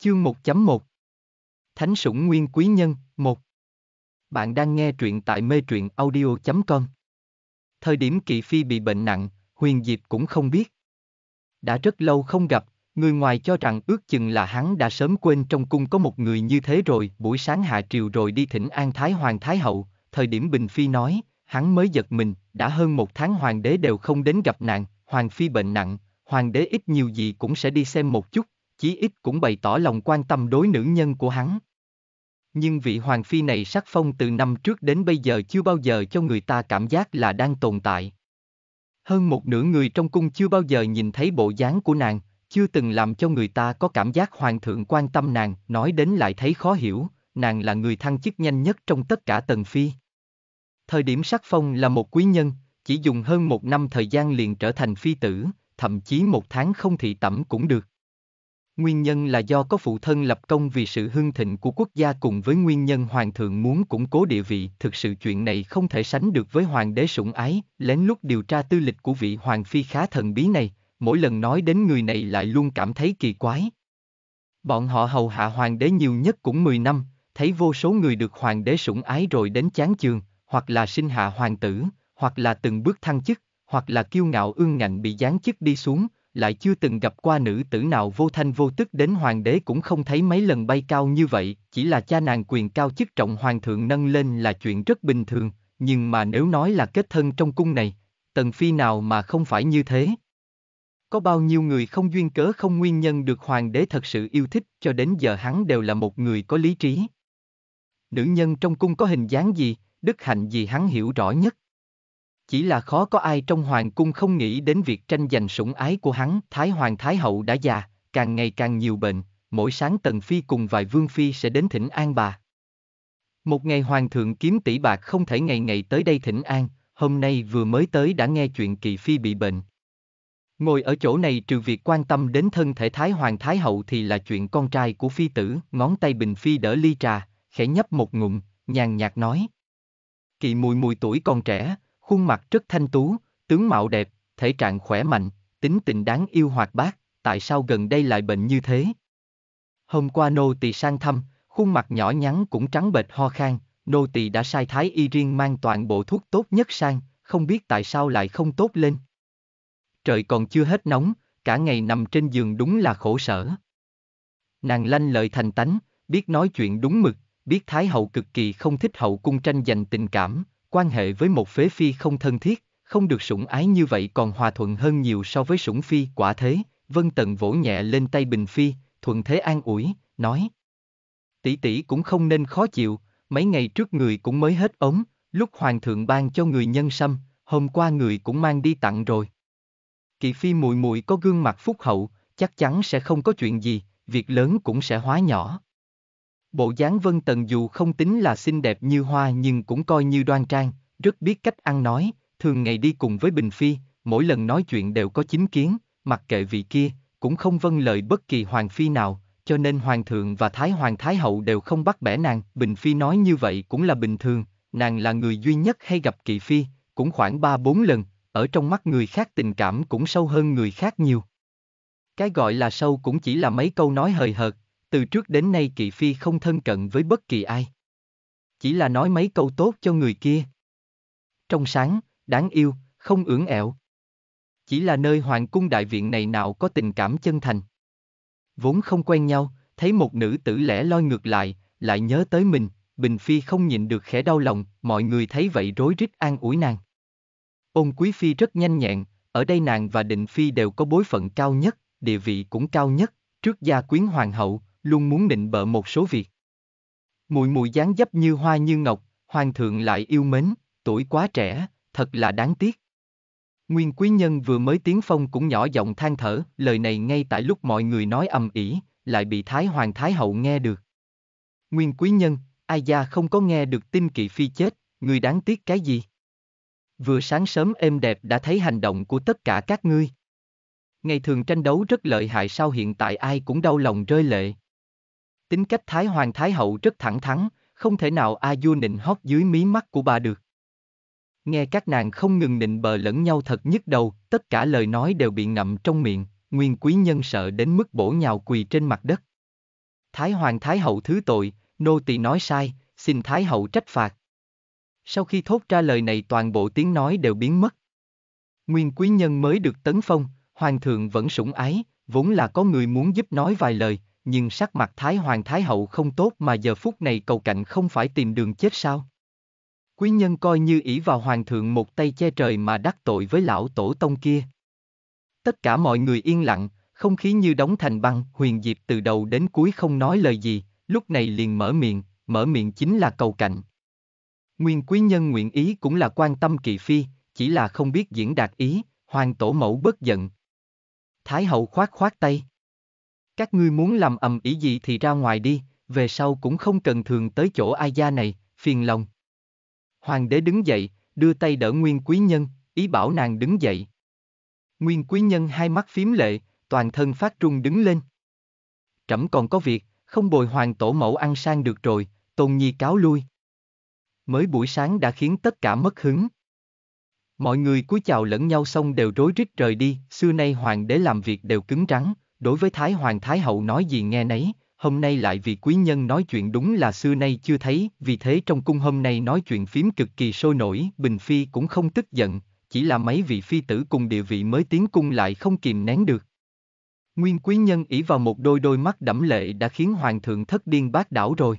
Chương 1.1 Thánh sủng nguyên quý nhân 1 Bạn đang nghe truyện tại mê truyện audio.com Thời điểm Kỵ Phi bị bệnh nặng, Huyền Diệp cũng không biết. Đã rất lâu không gặp, người ngoài cho rằng ước chừng là hắn đã sớm quên trong cung có một người như thế rồi. Buổi sáng hạ triều rồi đi thỉnh An Thái Hoàng Thái Hậu, thời điểm Bình Phi nói, hắn mới giật mình, đã hơn một tháng Hoàng đế đều không đến gặp nạn, Hoàng Phi bệnh nặng, Hoàng đế ít nhiều gì cũng sẽ đi xem một chút chí ít cũng bày tỏ lòng quan tâm đối nữ nhân của hắn. Nhưng vị hoàng phi này sắc phong từ năm trước đến bây giờ chưa bao giờ cho người ta cảm giác là đang tồn tại. Hơn một nửa người trong cung chưa bao giờ nhìn thấy bộ dáng của nàng, chưa từng làm cho người ta có cảm giác hoàng thượng quan tâm nàng, nói đến lại thấy khó hiểu, nàng là người thăng chức nhanh nhất trong tất cả tần phi. Thời điểm sắc phong là một quý nhân, chỉ dùng hơn một năm thời gian liền trở thành phi tử, thậm chí một tháng không thị tẩm cũng được. Nguyên nhân là do có phụ thân lập công vì sự hưng thịnh của quốc gia cùng với nguyên nhân hoàng thượng muốn củng cố địa vị, thực sự chuyện này không thể sánh được với hoàng đế sủng ái, lén lút điều tra tư lịch của vị hoàng phi khá thần bí này, mỗi lần nói đến người này lại luôn cảm thấy kỳ quái. Bọn họ hầu hạ hoàng đế nhiều nhất cũng 10 năm, thấy vô số người được hoàng đế sủng ái rồi đến chán chường, hoặc là sinh hạ hoàng tử, hoặc là từng bước thăng chức, hoặc là kiêu ngạo ương ngạnh bị giáng chức đi xuống, lại chưa từng gặp qua nữ tử nào vô thanh vô tức đến hoàng đế cũng không thấy mấy lần bay cao như vậy, chỉ là cha nàng quyền cao chức trọng hoàng thượng nâng lên là chuyện rất bình thường, nhưng mà nếu nói là kết thân trong cung này, tần phi nào mà không phải như thế. Có bao nhiêu người không duyên cớ không nguyên nhân được hoàng đế thật sự yêu thích cho đến giờ hắn đều là một người có lý trí. Nữ nhân trong cung có hình dáng gì, đức hạnh gì hắn hiểu rõ nhất. Chỉ là khó có ai trong hoàng cung không nghĩ đến việc tranh giành sủng ái của hắn. Thái hoàng thái hậu đã già, càng ngày càng nhiều bệnh, mỗi sáng tần phi cùng vài vương phi sẽ đến thỉnh an bà. Một ngày hoàng thượng kiếm tỷ bạc không thể ngày ngày tới đây thỉnh an, hôm nay vừa mới tới đã nghe chuyện kỳ phi bị bệnh. Ngồi ở chỗ này trừ việc quan tâm đến thân thể Thái Hoàng Thái Hậu thì là chuyện con trai của phi tử, ngón tay bình phi đỡ ly trà, khẽ nhấp một ngụm, nhàn nhạt nói. Kỳ mùi mùi tuổi còn trẻ, khuôn mặt rất thanh tú, tướng mạo đẹp, thể trạng khỏe mạnh, tính tình đáng yêu hoạt bát, tại sao gần đây lại bệnh như thế? Hôm qua nô tỳ sang thăm, khuôn mặt nhỏ nhắn cũng trắng bệch ho khan, nô tỳ đã sai thái y riêng mang toàn bộ thuốc tốt nhất sang, không biết tại sao lại không tốt lên. Trời còn chưa hết nóng, cả ngày nằm trên giường đúng là khổ sở. Nàng lanh lợi thành tánh, biết nói chuyện đúng mực, biết Thái hậu cực kỳ không thích hậu cung tranh giành tình cảm, quan hệ với một phế phi không thân thiết, không được sủng ái như vậy còn hòa thuận hơn nhiều so với sủng phi quả thế, Vân Tần vỗ nhẹ lên tay Bình Phi, thuận thế an ủi, nói. Tỷ tỷ cũng không nên khó chịu, mấy ngày trước người cũng mới hết ống, lúc hoàng thượng ban cho người nhân sâm, hôm qua người cũng mang đi tặng rồi. Kỳ phi mùi mùi có gương mặt phúc hậu, chắc chắn sẽ không có chuyện gì, việc lớn cũng sẽ hóa nhỏ. Bộ dáng Vân Tần dù không tính là xinh đẹp như hoa nhưng cũng coi như đoan trang, rất biết cách ăn nói, thường ngày đi cùng với Bình Phi, mỗi lần nói chuyện đều có chính kiến, mặc kệ vị kia, cũng không vâng lời bất kỳ hoàng phi nào, cho nên hoàng thượng và thái hoàng thái hậu đều không bắt bẻ nàng, Bình Phi nói như vậy cũng là bình thường, nàng là người duy nhất hay gặp kỵ phi, cũng khoảng 3-4 lần, ở trong mắt người khác tình cảm cũng sâu hơn người khác nhiều. Cái gọi là sâu cũng chỉ là mấy câu nói hời hợt, từ trước đến nay Kỵ Phi không thân cận với bất kỳ ai. Chỉ là nói mấy câu tốt cho người kia. Trong sáng, đáng yêu, không ưỡng ẹo. Chỉ là nơi hoàng cung đại viện này nào có tình cảm chân thành. Vốn không quen nhau, thấy một nữ tử lẻ loi ngược lại, lại nhớ tới mình, Bình Phi không nhịn được khẽ đau lòng, mọi người thấy vậy rối rít an ủi nàng. Ôn Quý Phi rất nhanh nhẹn, ở đây nàng và Định Phi đều có bối phận cao nhất, địa vị cũng cao nhất, trước gia quyến hoàng hậu, luôn muốn định bợ một số việc. Mùi mùi dáng dấp như hoa như ngọc, hoàng thượng lại yêu mến, tuổi quá trẻ, thật là đáng tiếc. Nguyên quý nhân vừa mới tiến phong cũng nhỏ giọng than thở, lời này ngay tại lúc mọi người nói ầm ĩ, lại bị Thái Hoàng Thái Hậu nghe được. Nguyên quý nhân, ai gia không có nghe được tin kỵ phi chết, người đáng tiếc cái gì? Vừa sáng sớm êm đẹp đã thấy hành động của tất cả các ngươi. Ngày thường tranh đấu rất lợi hại sao hiện tại ai cũng đau lòng rơi lệ. Tính cách Thái Hoàng Thái Hậu rất thẳng thắn, không thể nào A Du nịnh hót dưới mí mắt của bà được. Nghe các nàng không ngừng nịnh bờ lẫn nhau thật nhức đầu, tất cả lời nói đều bị ngậm trong miệng, nguyên quý nhân sợ đến mức bổ nhào quỳ trên mặt đất. Thái Hoàng Thái Hậu thứ tội, nô tỳ nói sai, xin Thái Hậu trách phạt. Sau khi thốt ra lời này toàn bộ tiếng nói đều biến mất. Nguyên quý nhân mới được tấn phong, hoàng thượng vẫn sủng ái, vốn là có người muốn giúp nói vài lời, nhưng sắc mặt Thái Hoàng Thái Hậu không tốt mà giờ phút này cầu cạnh không phải tìm đường chết sao? Quý nhân coi như ỷ vào Hoàng thượng một tay che trời mà đắc tội với lão tổ tông kia. Tất cả mọi người yên lặng, không khí như đóng thành băng, huyền diệp từ đầu đến cuối không nói lời gì, lúc này liền mở miệng, mở miệng chính là cầu cạnh. Nguyên quý nhân nguyện ý cũng là quan tâm kỳ phi, chỉ là không biết diễn đạt ý, hoàng tổ mẫu bất giận. Thái hậu khoát khoát tay. Các ngươi muốn làm ầm ý gì thì ra ngoài đi, về sau cũng không cần thường tới chỗ ai gia này, phiền lòng. Hoàng đế đứng dậy, đưa tay đỡ Nguyên Quý Nhân, ý bảo nàng đứng dậy. Nguyên Quý Nhân hai mắt phím lệ, toàn thân phát trung đứng lên. Trẫm còn có việc, không bồi hoàng tổ mẫu ăn sang được rồi, tôn nhi cáo lui. Mới buổi sáng đã khiến tất cả mất hứng. Mọi người cúi chào lẫn nhau xong đều rối rít rời đi, xưa nay hoàng đế làm việc đều cứng rắn, đối với Thái Hoàng Thái Hậu nói gì nghe nấy, hôm nay lại vì quý nhân nói chuyện đúng là xưa nay chưa thấy, vì thế trong cung hôm nay nói chuyện phím cực kỳ sôi nổi, Bình Phi cũng không tức giận, chỉ là mấy vị phi tử cùng địa vị mới tiến cung lại không kìm nén được. Nguyên quý nhân ỷ vào một đôi đôi mắt đẫm lệ đã khiến hoàng thượng thất điên bác đảo rồi.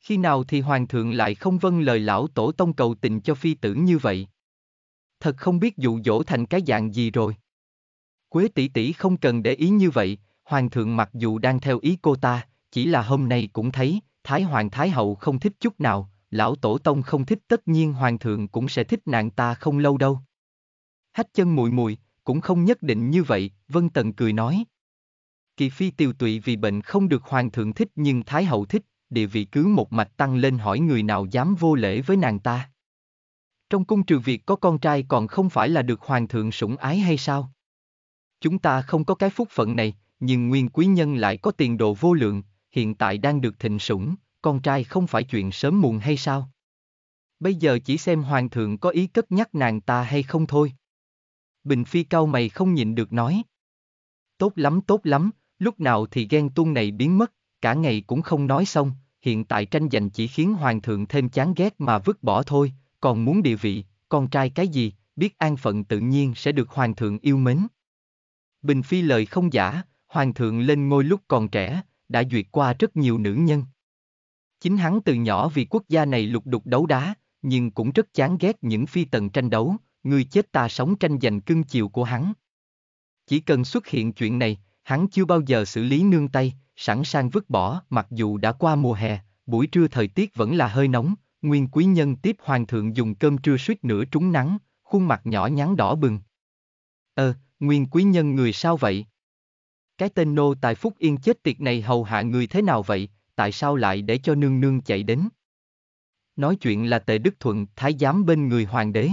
Khi nào thì hoàng thượng lại không vâng lời lão tổ tông cầu tình cho phi tử như vậy? Thật không biết dụ dỗ thành cái dạng gì rồi. Quế tỷ tỷ không cần để ý như vậy, hoàng thượng mặc dù đang theo ý cô ta, chỉ là hôm nay cũng thấy, thái hoàng thái hậu không thích chút nào, lão tổ tông không thích tất nhiên hoàng thượng cũng sẽ thích nàng ta không lâu đâu. Hách chân mùi mùi, cũng không nhất định như vậy, Vân Tần cười nói. Kỳ phi Tiêu tụy vì bệnh không được hoàng thượng thích nhưng thái hậu thích, địa vị cứ một mạch tăng lên hỏi người nào dám vô lễ với nàng ta. Trong cung trừ việc có con trai còn không phải là được hoàng thượng sủng ái hay sao? Chúng ta không có cái phúc phận này, nhưng nguyên quý nhân lại có tiền đồ vô lượng, hiện tại đang được thịnh sủng, con trai không phải chuyện sớm muộn hay sao? Bây giờ chỉ xem hoàng thượng có ý cất nhắc nàng ta hay không thôi. Bình Phi cao mày không nhịn được nói. Tốt lắm tốt lắm, lúc nào thì ghen tuông này biến mất, cả ngày cũng không nói xong, hiện tại tranh giành chỉ khiến hoàng thượng thêm chán ghét mà vứt bỏ thôi, còn muốn địa vị, con trai cái gì, biết an phận tự nhiên sẽ được hoàng thượng yêu mến. Bình Phi lời không giả, Hoàng thượng lên ngôi lúc còn trẻ, đã duyệt qua rất nhiều nữ nhân. Chính hắn từ nhỏ vì quốc gia này lục đục đấu đá, nhưng cũng rất chán ghét những phi tần tranh đấu, người chết ta sống tranh giành cưng chiều của hắn. Chỉ cần xuất hiện chuyện này, hắn chưa bao giờ xử lý nương tay, sẵn sàng vứt bỏ mặc dù đã qua mùa hè, buổi trưa thời tiết vẫn là hơi nóng, nguyên quý nhân tiếp hoàng thượng dùng cơm trưa suýt nửa trúng nắng, khuôn mặt nhỏ nhắn đỏ bừng. Ờ, Nguyên quý nhân người sao vậy? Cái tên nô tài Phúc Yên chết tiệt này hầu hạ người thế nào vậy, tại sao lại để cho nương nương chạy đến? Nói chuyện là tề đức thuận, thái giám bên người hoàng đế.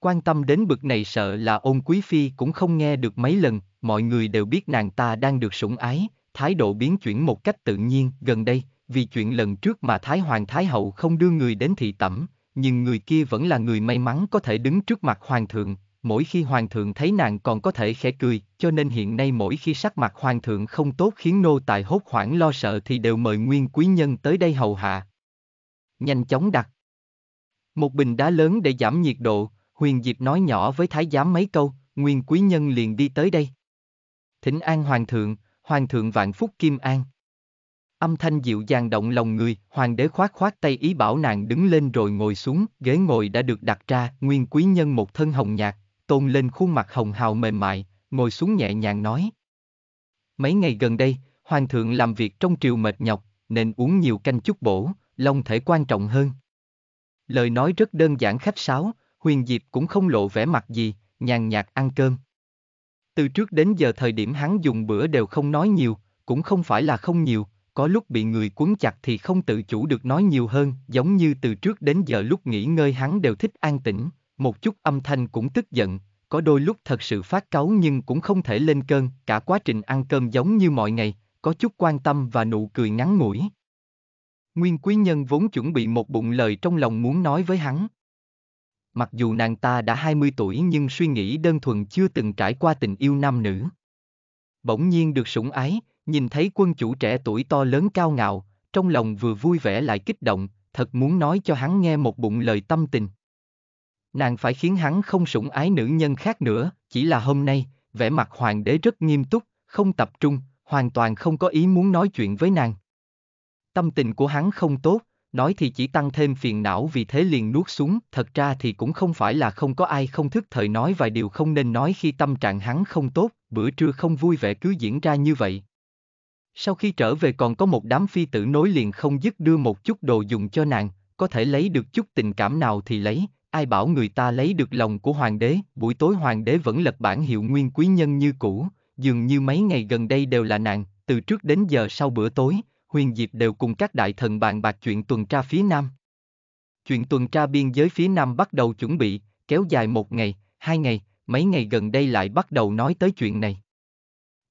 Quan tâm đến bực này sợ là ôn quý phi cũng không nghe được mấy lần, mọi người đều biết nàng ta đang được sủng ái, thái độ biến chuyển một cách tự nhiên gần đây, vì chuyện lần trước mà Thái Hoàng Thái Hậu không đưa người đến thị tẩm, nhưng người kia vẫn là người may mắn có thể đứng trước mặt Hoàng thượng, mỗi khi hoàng thượng thấy nàng còn có thể khẽ cười, cho nên hiện nay mỗi khi sắc mặt hoàng thượng không tốt khiến nô tài hốt hoảng lo sợ thì đều mời nguyên quý nhân tới đây hầu hạ. Nhanh chóng đặt. Một bình đá lớn để giảm nhiệt độ, huyền diệp nói nhỏ với thái giám mấy câu, nguyên quý nhân liền đi tới đây. Thỉnh an hoàng thượng, hoàng thượng vạn phúc kim an. Âm thanh dịu dàng động lòng người, hoàng đế khoát khoát tay ý bảo nàng đứng lên rồi ngồi xuống, ghế ngồi đã được đặt ra, nguyên quý nhân một thân hồng nhạt, tôn lên khuôn mặt hồng hào mềm mại, ngồi xuống nhẹ nhàng nói. Mấy ngày gần đây, hoàng thượng làm việc trong triều mệt nhọc, nên uống nhiều canh chút bổ, long thể quan trọng hơn. Lời nói rất đơn giản khách sáo, huyền diệp cũng không lộ vẻ mặt gì, nhàn nhạt ăn cơm. Từ trước đến giờ thời điểm hắn dùng bữa đều không nói nhiều, cũng không phải là không nhiều, có lúc bị người cuốn chặt thì không tự chủ được nói nhiều hơn, giống như từ trước đến giờ lúc nghỉ ngơi hắn đều thích an tĩnh, một chút âm thanh cũng tức giận, có đôi lúc thật sự phát cáu nhưng cũng không thể lên cơn, cả quá trình ăn cơm giống như mọi ngày, có chút quan tâm và nụ cười ngắn ngủi. Nguyên quý nhân vốn chuẩn bị một bụng lời trong lòng muốn nói với hắn. Mặc dù nàng ta đã 20 tuổi nhưng suy nghĩ đơn thuần chưa từng trải qua tình yêu nam nữ. Bỗng nhiên được sủng ái, nhìn thấy quân chủ trẻ tuổi to lớn cao ngạo, trong lòng vừa vui vẻ lại kích động, thật muốn nói cho hắn nghe một bụng lời tâm tình nàng phải khiến hắn không sủng ái nữ nhân khác nữa, chỉ là hôm nay, vẻ mặt hoàng đế rất nghiêm túc, không tập trung, hoàn toàn không có ý muốn nói chuyện với nàng. Tâm tình của hắn không tốt, nói thì chỉ tăng thêm phiền não vì thế liền nuốt xuống, thật ra thì cũng không phải là không có ai không thức thời nói vài điều không nên nói khi tâm trạng hắn không tốt, bữa trưa không vui vẻ cứ diễn ra như vậy. Sau khi trở về còn có một đám phi tử nối liền không dứt đưa một chút đồ dùng cho nàng, có thể lấy được chút tình cảm nào thì lấy, ai bảo người ta lấy được lòng của hoàng đế, buổi tối hoàng đế vẫn lật bản hiệu nguyên quý nhân như cũ, dường như mấy ngày gần đây đều là nàng, từ trước đến giờ sau bữa tối, huyền diệp đều cùng các đại thần bàn bạc chuyện tuần tra phía nam. Chuyện tuần tra biên giới phía nam bắt đầu chuẩn bị, kéo dài một ngày, hai ngày, mấy ngày gần đây lại bắt đầu nói tới chuyện này.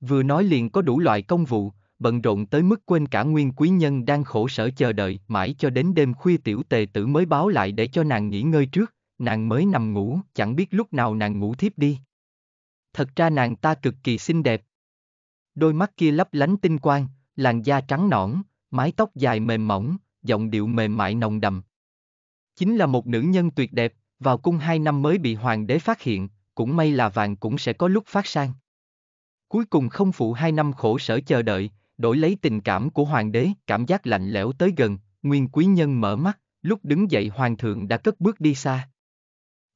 Vừa nói liền có đủ loại công vụ, bận rộn tới mức quên cả nguyên quý nhân đang khổ sở chờ đợi mãi cho đến đêm khuya tiểu tề tử mới báo lại để cho nàng nghỉ ngơi trước, nàng mới nằm ngủ, chẳng biết lúc nào nàng ngủ thiếp đi. Thật ra nàng ta cực kỳ xinh đẹp. Đôi mắt kia lấp lánh tinh quang, làn da trắng nõn, mái tóc dài mềm mỏng, giọng điệu mềm mại nồng đầm. Chính là một nữ nhân tuyệt đẹp, vào cung hai năm mới bị hoàng đế phát hiện, cũng may là vàng cũng sẽ có lúc phát sang. Cuối cùng không phụ hai năm khổ sở chờ đợi, đổi lấy tình cảm của hoàng đế, cảm giác lạnh lẽo tới gần, nguyên quý nhân mở mắt, lúc đứng dậy hoàng thượng đã cất bước đi xa.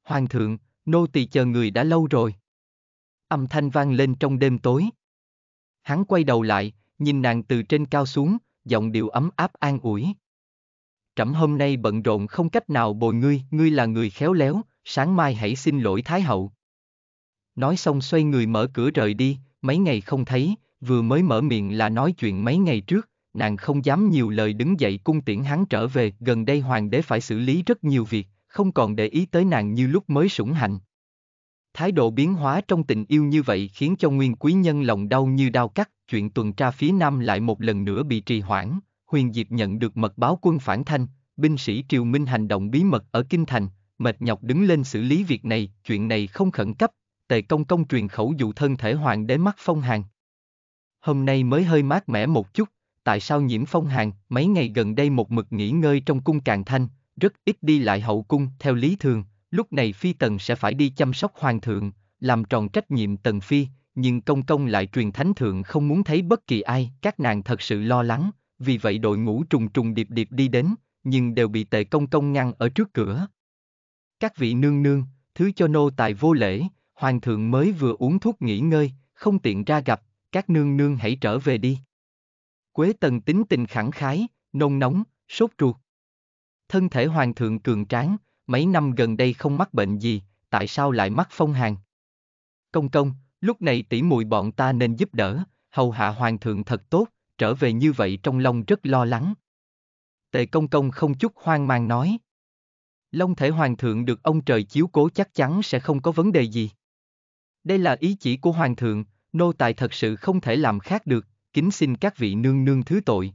Hoàng thượng, nô tỳ chờ người đã lâu rồi. Âm thanh vang lên trong đêm tối. Hắn quay đầu lại, nhìn nàng từ trên cao xuống, giọng điệu ấm áp an ủi. Trẫm hôm nay bận rộn không cách nào bồi ngươi, ngươi là người khéo léo, sáng mai hãy xin lỗi Thái hậu. Nói xong xoay người mở cửa rời đi, mấy ngày không thấy, vừa mới mở miệng là nói chuyện mấy ngày trước, nàng không dám nhiều lời đứng dậy cung tiễn hắn trở về, gần đây hoàng đế phải xử lý rất nhiều việc không còn để ý tới nàng như lúc mới sủng hạnh. Thái độ biến hóa trong tình yêu như vậy khiến cho nguyên quý nhân lòng đau như đau cắt, chuyện tuần tra phía Nam lại một lần nữa bị trì hoãn, huyền diệp nhận được mật báo quân phản thanh, binh sĩ triều minh hành động bí mật ở Kinh Thành, mệt nhọc đứng lên xử lý việc này, chuyện này không khẩn cấp, tề công công truyền khẩu dụ thân thể hoàng đế mắt phong hàng. Hôm nay mới hơi mát mẻ một chút, tại sao nhiễm phong hàng mấy ngày gần đây một mực nghỉ ngơi trong cung càng thanh, rất ít đi lại hậu cung theo lý thường, lúc này phi tần sẽ phải đi chăm sóc hoàng thượng, làm tròn trách nhiệm tần phi, nhưng công công lại truyền thánh thượng không muốn thấy bất kỳ ai, các nàng thật sự lo lắng, vì vậy đội ngũ trùng trùng điệp điệp đi đến, nhưng đều bị tề công công ngăn ở trước cửa. Các vị nương nương, thứ cho nô tài vô lễ, hoàng thượng mới vừa uống thuốc nghỉ ngơi, không tiện ra gặp, các nương nương hãy trở về đi. Quế tần tính tình khẳng khái, nông nóng, sốt ruột, Thân thể hoàng thượng cường tráng, mấy năm gần đây không mắc bệnh gì, tại sao lại mắc phong hàn? Công công, lúc này tỷ muội bọn ta nên giúp đỡ, hầu hạ hoàng thượng thật tốt, trở về như vậy trong lòng rất lo lắng. Tề công công không chút hoang mang nói. Long thể hoàng thượng được ông trời chiếu cố chắc chắn sẽ không có vấn đề gì. Đây là ý chỉ của hoàng thượng, nô tài thật sự không thể làm khác được, kính xin các vị nương nương thứ tội.